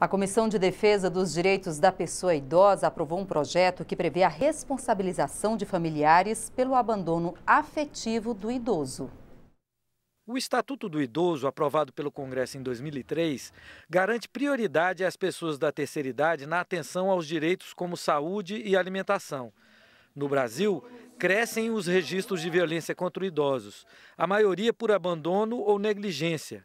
A Comissão de Defesa dos Direitos da Pessoa Idosa aprovou um projeto que prevê a responsabilização de familiares pelo abandono afetivo do idoso. O Estatuto do Idoso, aprovado pelo Congresso em 2003, garante prioridade às pessoas da terceira idade na atenção aos direitos como saúde e alimentação. No Brasil, crescem os registros de violência contra idosos, a maioria por abandono ou negligência.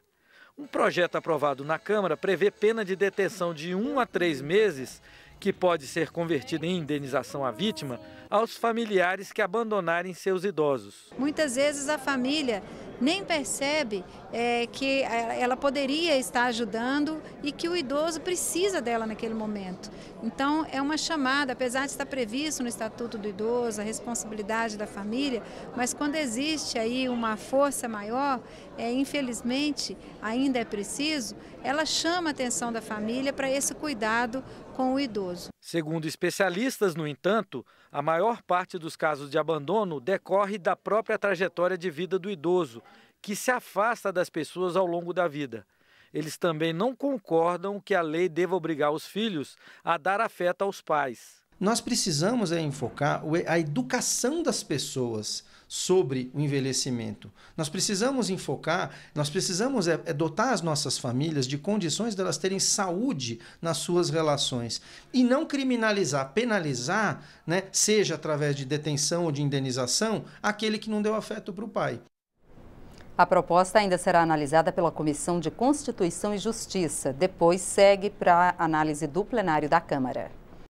Um projeto aprovado na Câmara prevê pena de detenção de um a três meses, que pode ser convertida em indenização à vítima, aos familiares que abandonarem seus idosos. Muitas vezes a família nem percebe é, que é, ela poderia estar ajudando e que o idoso precisa dela naquele momento. Então, é uma chamada, apesar de estar previsto no Estatuto do Idoso, a responsabilidade da família, mas quando existe aí uma força maior, é, infelizmente, ainda é preciso, ela chama a atenção da família para esse cuidado com o idoso. Segundo especialistas, no entanto, a maior parte dos casos de abandono decorre da própria trajetória de vida do idoso, que se afasta das pessoas ao longo da vida. Eles também não concordam que a lei deva obrigar os filhos a dar afeto aos pais. Nós precisamos é, enfocar a educação das pessoas sobre o envelhecimento. Nós precisamos enfocar, nós precisamos é, é dotar as nossas famílias de condições delas de terem saúde nas suas relações e não criminalizar, penalizar, né, seja através de detenção ou de indenização, aquele que não deu afeto para o pai. A proposta ainda será analisada pela Comissão de Constituição e Justiça. Depois segue para análise do plenário da Câmara.